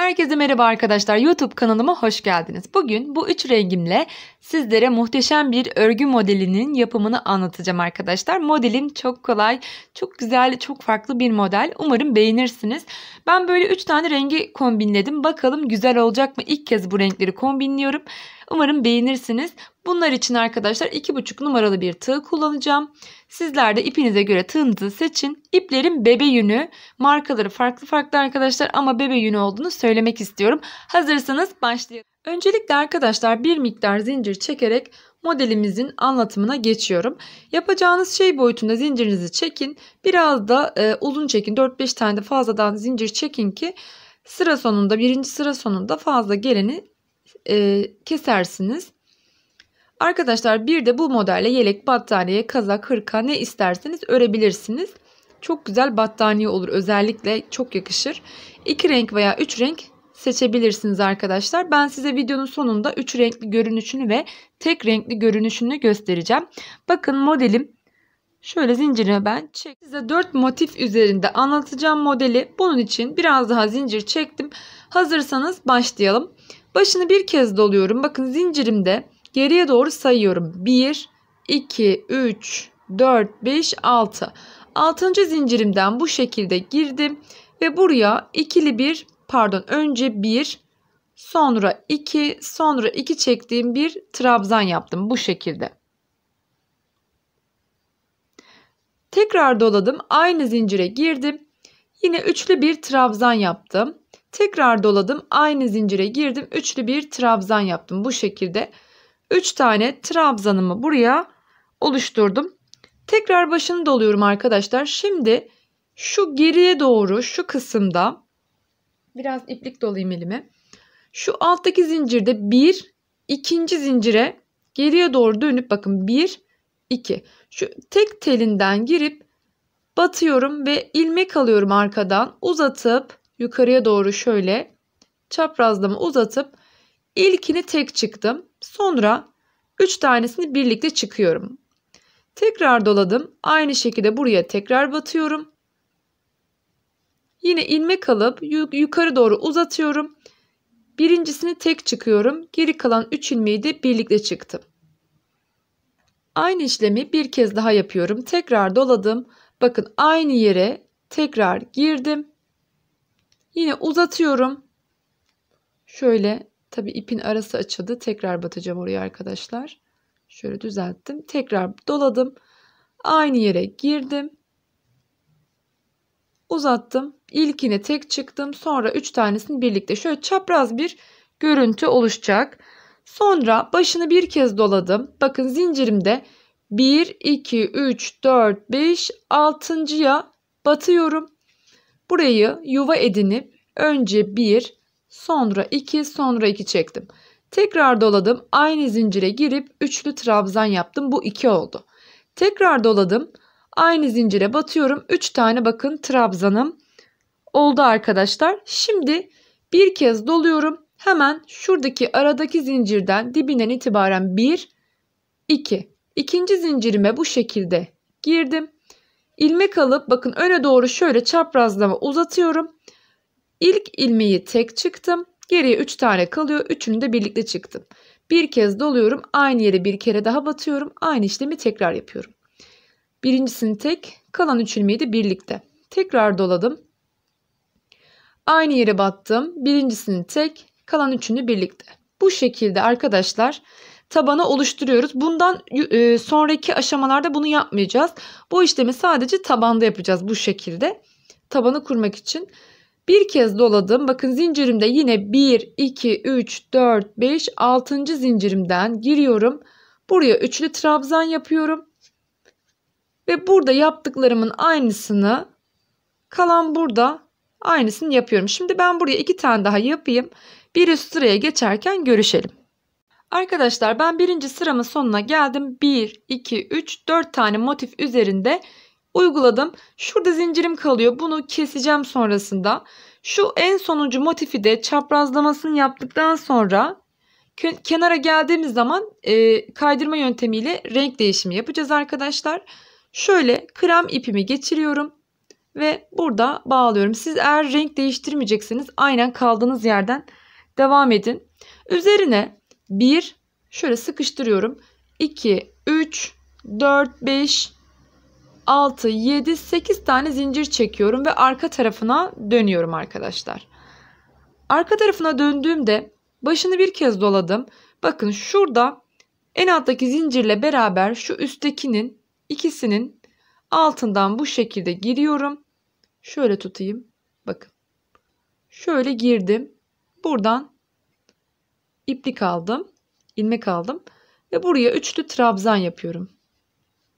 Herkese merhaba arkadaşlar. YouTube kanalıma hoş geldiniz. Bugün bu üç rengimle sizlere muhteşem bir örgü modelinin yapımını anlatacağım arkadaşlar. Modelim çok kolay, çok güzel, çok farklı bir model. Umarım beğenirsiniz. Ben böyle üç tane rengi kombinledim. Bakalım güzel olacak mı? İlk kez bu renkleri kombinliyorum. Umarım beğenirsiniz. Bunlar için arkadaşlar 2,5 numaralı bir tığ kullanacağım. Sizler de ipinize göre tığınızı seçin. İplerin bebe yünü markaları farklı farklı arkadaşlar ama bebe yünü olduğunu söylemek istiyorum. Hazırsanız başlayalım. Öncelikle arkadaşlar bir miktar zincir çekerek modelimizin anlatımına geçiyorum. Yapacağınız şey boyutunda zincirinizi çekin. Biraz da e, uzun çekin. 4-5 tane de fazladan zincir çekin ki sıra sonunda birinci sıra sonunda fazla geleni e, kesersiniz. Arkadaşlar bir de bu modelle yelek, battaniye, kazak, hırka ne isterseniz örebilirsiniz. Çok güzel battaniye olur. Özellikle çok yakışır. İki renk veya üç renk seçebilirsiniz arkadaşlar. Ben size videonun sonunda üç renkli görünüşünü ve tek renkli görünüşünü göstereceğim. Bakın modelim şöyle zincirimi ben çek. Size dört motif üzerinde anlatacağım modeli. Bunun için biraz daha zincir çektim. Hazırsanız başlayalım. Başını bir kez doluyorum. Bakın zincirimde geriye doğru sayıyorum. 1, 2, 3, 4, 5, 6. 6. zincirimden bu şekilde girdim ve buraya ikili bir pardon önce 1 sonra 2 sonra 2 çektiğim bir trabzan yaptım bu şekilde. Tekrar doladım aynı zincire girdim. Yine üçlü bir trabzan yaptım. Tekrar doladım. Aynı zincire girdim. Üçlü bir trabzan yaptım. Bu şekilde üç tane trabzanımı buraya oluşturdum. Tekrar başını doluyorum arkadaşlar. Şimdi şu geriye doğru şu kısımda biraz iplik dolayayım elime. Şu alttaki zincirde bir ikinci zincire geriye doğru dönüp bakın bir iki. Şu tek telinden girip batıyorum ve ilmek alıyorum arkadan uzatıp yukarıya doğru şöyle çaprazlama uzatıp ilkini tek çıktım. Sonra 3 tanesini birlikte çıkıyorum. Tekrar doladım. Aynı şekilde buraya tekrar batıyorum. Yine ilmek alıp yukarı doğru uzatıyorum. Birincisini tek çıkıyorum. Geri kalan 3 ilmeği de birlikte çıktım. Aynı işlemi bir kez daha yapıyorum. Tekrar doladım. Bakın aynı yere tekrar girdim. Yine uzatıyorum. Şöyle tabi ipin arası açıldı. Tekrar batacağım oraya arkadaşlar. Şöyle düzelttim. Tekrar doladım. Aynı yere girdim. Uzattım. İlkine tek çıktım. Sonra 3 tanesini birlikte şöyle çapraz bir görüntü oluşacak. Sonra başını bir kez doladım. Bakın zincirimde 1, 2, 3, 4, 5, 6.ya batıyorum. Burayı yuva edinip önce 1, sonra 2, sonra 2 çektim. Tekrar doladım. Aynı zincire girip üçlü trabzan yaptım. Bu 2 oldu. Tekrar doladım. Aynı zincire batıyorum. 3 tane bakın trabzanım oldu arkadaşlar. Şimdi bir kez doluyorum. Hemen şuradaki aradaki zincirden dibinden itibaren 1, 2. İkinci zincirime bu şekilde girdim. İlmek alıp bakın öne doğru şöyle çaprazlama uzatıyorum. İlk ilmeği tek çıktım. Geriye 3 tane kalıyor. Üçünü de birlikte çıktım. Bir kez doluyorum. Aynı yere bir kere daha batıyorum. Aynı işlemi tekrar yapıyorum. Birincisini tek, kalan üç ilmeği de birlikte. Tekrar doladım. Aynı yere battım. Birincisini tek, kalan üçünü birlikte. Bu şekilde arkadaşlar tabana oluşturuyoruz. Bundan e, sonraki aşamalarda bunu yapmayacağız. Bu işlemi sadece tabanda yapacağız bu şekilde. Tabanı kurmak için. Bir kez doladım. Bakın zincirimde yine 1, 2, 3, 4, 5, 6. zincirimden giriyorum. Buraya üçlü trabzan yapıyorum. Ve burada yaptıklarımın aynısını kalan burada aynısını yapıyorum. Şimdi ben buraya iki tane daha yapayım. Bir üst sıraya geçerken görüşelim. Arkadaşlar ben birinci sıramın sonuna geldim. 1, 2, 3, 4 tane motif üzerinde uyguladım. Şurada zincirim kalıyor. Bunu keseceğim sonrasında. Şu en sonuncu motifi de çaprazlamasını yaptıktan sonra kenara geldiğimiz zaman e, kaydırma yöntemiyle renk değişimi yapacağız arkadaşlar. Şöyle krem ipimi geçiriyorum ve burada bağlıyorum. Siz eğer renk değiştirmeyecekseniz aynen kaldığınız yerden devam edin. Üzerine 1 şöyle sıkıştırıyorum. 2, 3, 4, 5, 6, 7, 8 tane zincir çekiyorum ve arka tarafına dönüyorum arkadaşlar. Arka tarafına döndüğümde başını bir kez doladım. Bakın şurada en alttaki zincirle beraber şu üsttekinin ikisinin altından bu şekilde giriyorum. Şöyle tutayım. Bakın. Şöyle girdim. Buradan iplik aldım. ilmek aldım. Ve buraya üçlü trabzan yapıyorum.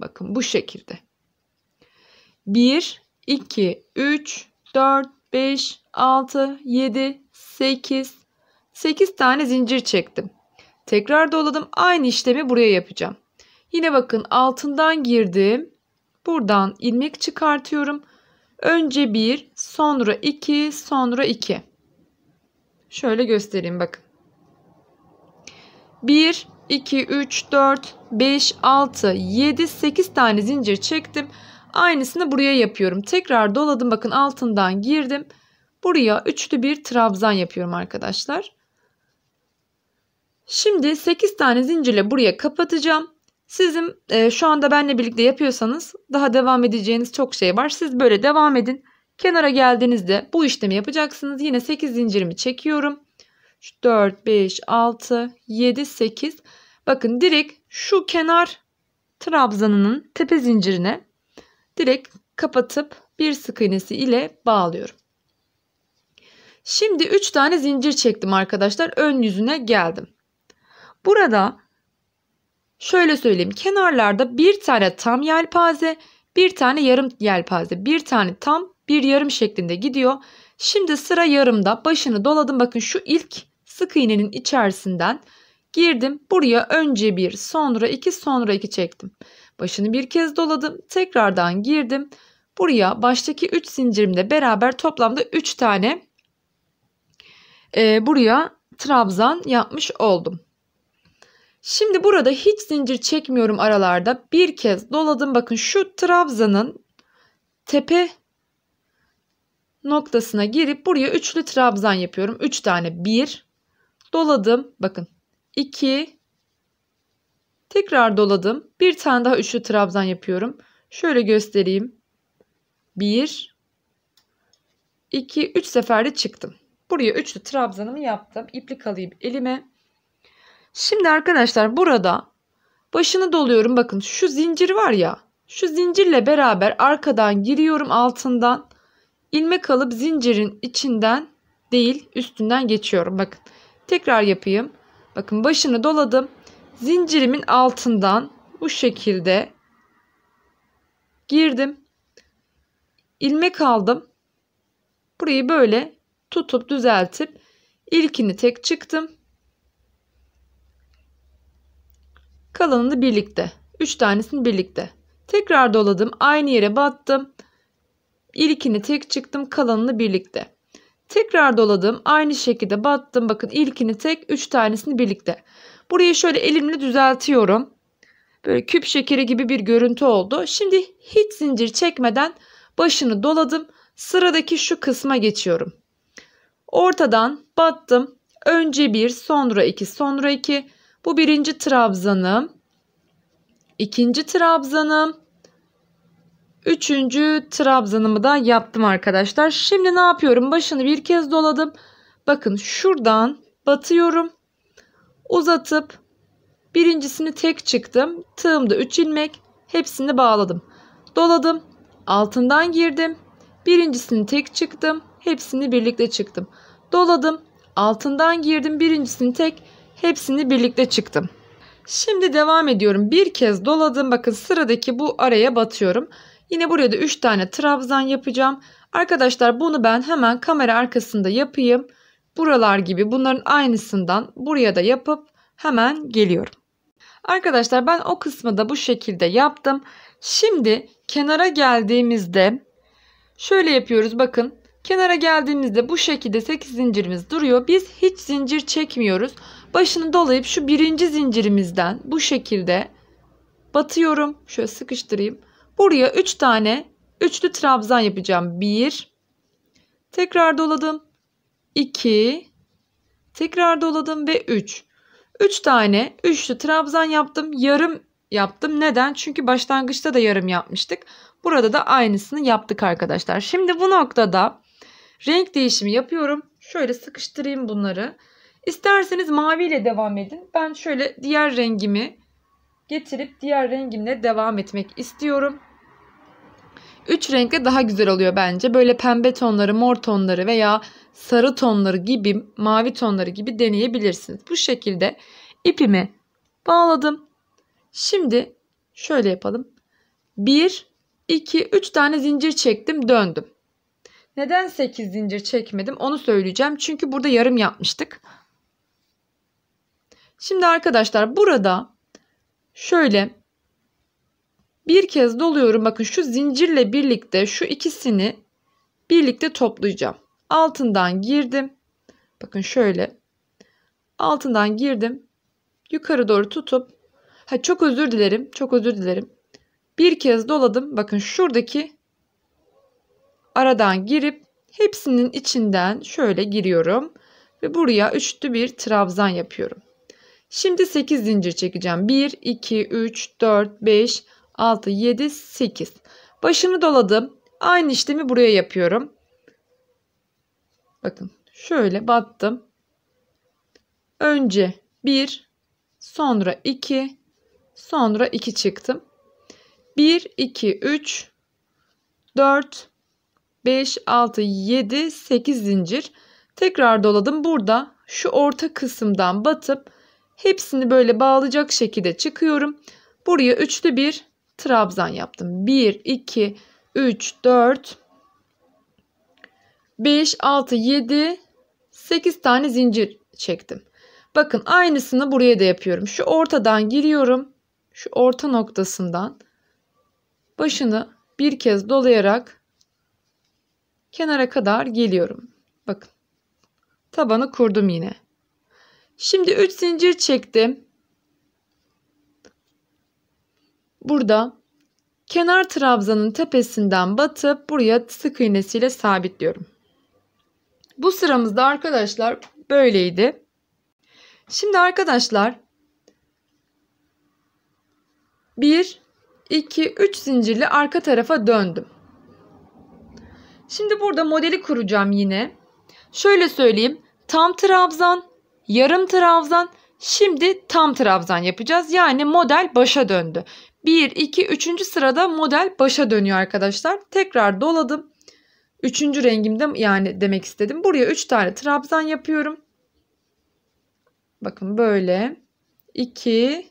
Bakın bu şekilde. 1, 2, 3, 4, 5, 6, 7, 8. 8 tane zincir çektim. Tekrar doladım. Aynı işlemi buraya yapacağım. Yine bakın altından girdim. Buradan ilmek çıkartıyorum. Önce 1, sonra 2, sonra 2. Şöyle göstereyim bakın. 1, 2, 3, 4, 5, 6, 7, 8 tane zincir çektim. Aynısını buraya yapıyorum. Tekrar doladım. Bakın altından girdim. Buraya üçlü bir trabzan yapıyorum arkadaşlar. Şimdi 8 tane zincirle buraya kapatacağım. Sizin e, şu anda benle birlikte yapıyorsanız daha devam edeceğiniz çok şey var. Siz böyle devam edin. Kenara geldiğinizde bu işlemi yapacaksınız. Yine 8 zincirimi çekiyorum. 4, 5, 6, 7, 8. Bakın direkt şu kenar trabzanının tepe zincirine direkt kapatıp bir sık iğnesi ile bağlıyorum. Şimdi 3 tane zincir çektim arkadaşlar. Ön yüzüne geldim. Burada şöyle söyleyeyim. Kenarlarda bir tane tam yelpaze, bir tane yarım yelpaze, bir tane tam, bir yarım şeklinde gidiyor. Şimdi sıra yarımda. Başını doladım. Bakın şu ilk sık iğnenin içerisinden girdim. Buraya önce bir sonra iki sonra iki çektim. Başını bir kez doladım. Tekrardan girdim. Buraya baştaki 3 zincirimle beraber toplamda 3 tane e, buraya trabzan yapmış oldum. Şimdi burada hiç zincir çekmiyorum aralarda. Bir kez doladım. Bakın şu trabzanın tepe noktasına girip buraya üçlü trabzan yapıyorum. 3 tane 1 Doladım. Bakın. 2 Tekrar doladım. Bir tane daha üçlü trabzan yapıyorum. Şöyle göstereyim. 1 2 3 seferde çıktım. Buraya üçlü trabzanımı yaptım. İplik alayım elime. Şimdi arkadaşlar burada başını doluyorum. Bakın şu zincir var ya. Şu zincirle beraber arkadan giriyorum altından. ilmek alıp zincirin içinden değil üstünden geçiyorum. Bakın Tekrar yapayım. Bakın başını doladım. Zincirimin altından bu şekilde girdim. ilmek aldım. Burayı böyle tutup düzeltip ilkini tek çıktım. Kalanını birlikte. 3 tanesini birlikte. Tekrar doladım. Aynı yere battım. İlkini tek çıktım. Kalanını birlikte. Tekrar doladım. Aynı şekilde battım. Bakın ilkini tek 3 tanesini birlikte. Burayı şöyle elimle düzeltiyorum. Böyle küp şekeri gibi bir görüntü oldu. Şimdi hiç zincir çekmeden başını doladım. Sıradaki şu kısma geçiyorum. Ortadan battım. Önce bir, sonra iki, sonra iki. Bu birinci trabzanım. İkinci trabzanım. Üçüncü trabzanımı da yaptım arkadaşlar. Şimdi ne yapıyorum? Başını bir kez doladım. Bakın şuradan batıyorum. Uzatıp birincisini tek çıktım. Tığımda 3 ilmek. Hepsini bağladım. Doladım. Altından girdim. Birincisini tek çıktım. Hepsini birlikte çıktım. Doladım. Altından girdim. Birincisini tek. Hepsini birlikte çıktım. Şimdi devam ediyorum. Bir kez doladım. Bakın sıradaki bu araya batıyorum. Yine buraya da 3 tane trabzan yapacağım. Arkadaşlar bunu ben hemen kamera arkasında yapayım. Buralar gibi bunların aynısından buraya da yapıp hemen geliyorum. Arkadaşlar ben o kısmı da bu şekilde yaptım. Şimdi kenara geldiğimizde şöyle yapıyoruz bakın. Kenara geldiğimizde bu şekilde 8 zincirimiz duruyor. Biz hiç zincir çekmiyoruz. Başını dolayıp şu birinci zincirimizden bu şekilde batıyorum. Şöyle sıkıştırayım. Buraya 3 tane üçlü trabzan yapacağım. 1 tekrar doladım. 2 tekrar doladım ve 3. 3 tane üçlü trabzan yaptım. Yarım yaptım. Neden? Çünkü başlangıçta da yarım yapmıştık. Burada da aynısını yaptık arkadaşlar. Şimdi bu noktada renk değişimi yapıyorum. Şöyle sıkıştırayım bunları. İsterseniz maviyle devam edin. Ben şöyle diğer rengimi getirip diğer rengimle devam etmek istiyorum. Üç renkle daha güzel oluyor bence. Böyle pembe tonları, mor tonları veya sarı tonları gibi, mavi tonları gibi deneyebilirsiniz. Bu şekilde ipimi bağladım. Şimdi şöyle yapalım. 1, 2, 3 tane zincir çektim döndüm. Neden 8 zincir çekmedim onu söyleyeceğim. Çünkü burada yarım yapmıştık. Şimdi arkadaşlar burada şöyle bir kez doluyorum. Bakın şu zincirle birlikte şu ikisini birlikte toplayacağım. Altından girdim. Bakın şöyle. Altından girdim. Yukarı doğru tutup ha çok özür dilerim. Çok özür dilerim. Bir kez doladım. Bakın şuradaki aradan girip hepsinin içinden şöyle giriyorum ve buraya üçlü bir trabzan yapıyorum. Şimdi 8 zincir çekeceğim. 1 2 3 4 5 6, 7, 8. Başını doladım. Aynı işlemi buraya yapıyorum. Bakın şöyle battım. Önce 1, sonra 2, sonra 2 çıktım. 1, 2, 3, 4, 5, 6, 7, 8 zincir. Tekrar doladım. Burada şu orta kısımdan batıp hepsini böyle bağlayacak şekilde çıkıyorum. Buraya üçlü bir trabzan yaptım. 1, 2, 3, 4, 5, 6, 7, 8 tane zincir çektim. Bakın aynısını buraya da yapıyorum. Şu ortadan giriyorum. Şu orta noktasından başını bir kez dolayarak kenara kadar geliyorum. Bakın tabanı kurdum yine. Şimdi 3 zincir çektim. Burada kenar trabzanın tepesinden batıp buraya sık iğnesiyle sabitliyorum. Bu sıramızda arkadaşlar böyleydi. Şimdi arkadaşlar 1 2 3 zincirli arka tarafa döndüm. Şimdi burada modeli kuracağım yine. Şöyle söyleyeyim. Tam trabzan, yarım trabzan, şimdi tam trabzan yapacağız. Yani model başa döndü. 1, 2, 3. sırada model başa dönüyor arkadaşlar. Tekrar doladım. 3. rengimde yani demek istedim. Buraya 3 tane trabzan yapıyorum. Bakın böyle. 2,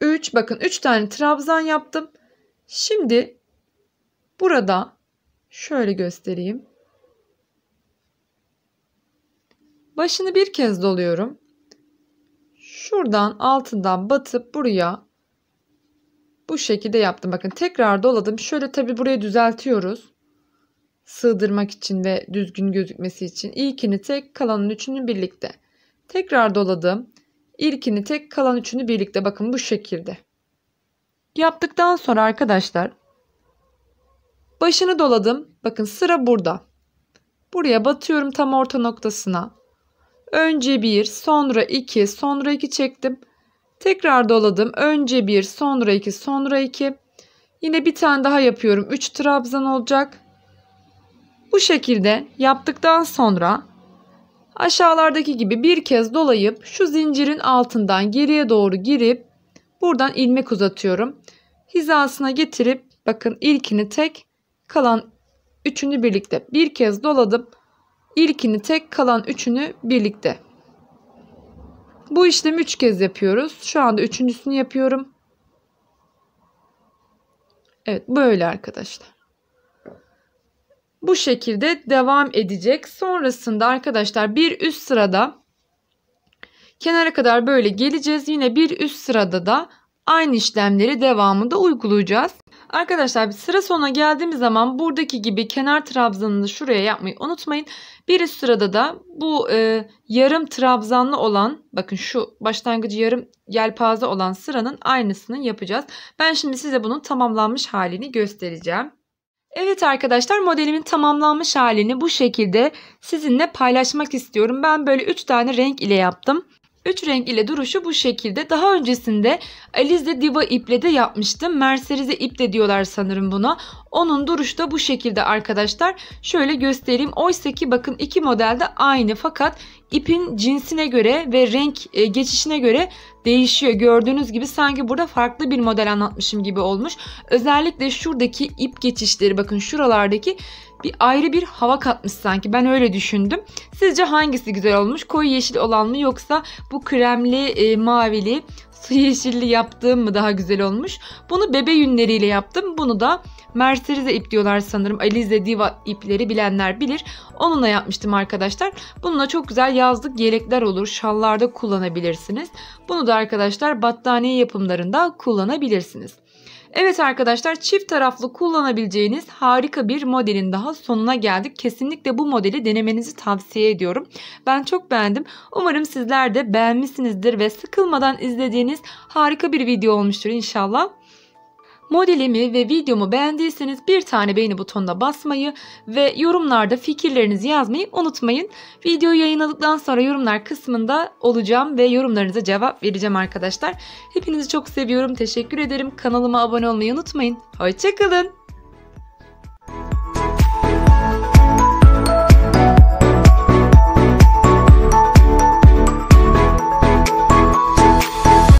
3. Bakın 3 tane trabzan yaptım. Şimdi burada şöyle göstereyim. Başını bir kez doluyorum. Şuradan altından batıp buraya bu şekilde yaptım. Bakın tekrar doladım. Şöyle tabi burayı düzeltiyoruz. Sığdırmak için ve düzgün gözükmesi için. İlkini tek kalanın üçünü birlikte. Tekrar doladım. İlkini tek kalan üçünü birlikte. Bakın bu şekilde. Yaptıktan sonra arkadaşlar başını doladım. Bakın sıra burada. Buraya batıyorum tam orta noktasına. Önce 1, sonra 2, sonra 2 çektim. Tekrar doladım. Önce bir, sonra iki, sonra iki. Yine bir tane daha yapıyorum. 3 trabzan olacak. Bu şekilde yaptıktan sonra aşağılardaki gibi bir kez dolayıp şu zincirin altından geriye doğru girip buradan ilmek uzatıyorum. Hizasına getirip bakın ilkini tek kalan üçünü birlikte bir kez doladım. İlkini tek kalan üçünü birlikte bu işlemi 3 kez yapıyoruz. Şu anda üçüncüsünü yapıyorum. Evet böyle arkadaşlar. Bu şekilde devam edecek. Sonrasında arkadaşlar bir üst sırada kenara kadar böyle geleceğiz. Yine bir üst sırada da aynı işlemleri devamında uygulayacağız. Arkadaşlar sıra sona geldiğimiz zaman buradaki gibi kenar trabzanını şuraya yapmayı unutmayın. Bir üst sırada da bu e, yarım trabzanlı olan bakın şu başlangıcı yarım yelpaze olan sıranın aynısını yapacağız. Ben şimdi size bunun tamamlanmış halini göstereceğim. Evet arkadaşlar modelimin tamamlanmış halini bu şekilde sizinle paylaşmak istiyorum. Ben böyle 3 tane renk ile yaptım. Üç renk ile duruşu bu şekilde. Daha öncesinde Alize Diva iple de yapmıştım. Merserize ip de diyorlar sanırım buna. Onun duruşu da bu şekilde arkadaşlar. Şöyle göstereyim. Oysa ki bakın iki modelde aynı fakat ipin cinsine göre ve renk e, geçişine göre değişiyor. Gördüğünüz gibi sanki burada farklı bir model anlatmışım gibi olmuş. Özellikle şuradaki ip geçişleri bakın şuralardaki bir ayrı bir hava katmış sanki. Ben öyle düşündüm. Sizce hangisi güzel olmuş? Koyu yeşil olan mı yoksa bu kremli, e, mavili, su yeşilli yaptığım mı daha güzel olmuş? Bunu bebe yünleriyle yaptım. Bunu da Mercerize ip diyorlar sanırım. Alize Diva ipleri bilenler bilir. Onunla yapmıştım arkadaşlar. Bununla çok güzel yazlık yelekler olur. Şallarda kullanabilirsiniz. Bunu da arkadaşlar battaniye yapımlarında kullanabilirsiniz. Evet arkadaşlar çift taraflı kullanabileceğiniz harika bir modelin daha sonuna geldik. Kesinlikle bu modeli denemenizi tavsiye ediyorum. Ben çok beğendim. Umarım sizler de beğenmişsinizdir ve sıkılmadan izlediğiniz harika bir video olmuştur inşallah. Modelimi ve videomu beğendiyseniz bir tane beğeni butonuna basmayı ve yorumlarda fikirlerinizi yazmayı unutmayın. Videoyu yayınladıktan sonra yorumlar kısmında olacağım ve yorumlarınıza cevap vereceğim arkadaşlar. Hepinizi çok seviyorum. Teşekkür ederim. Kanalıma abone olmayı unutmayın. Hoşçakalın.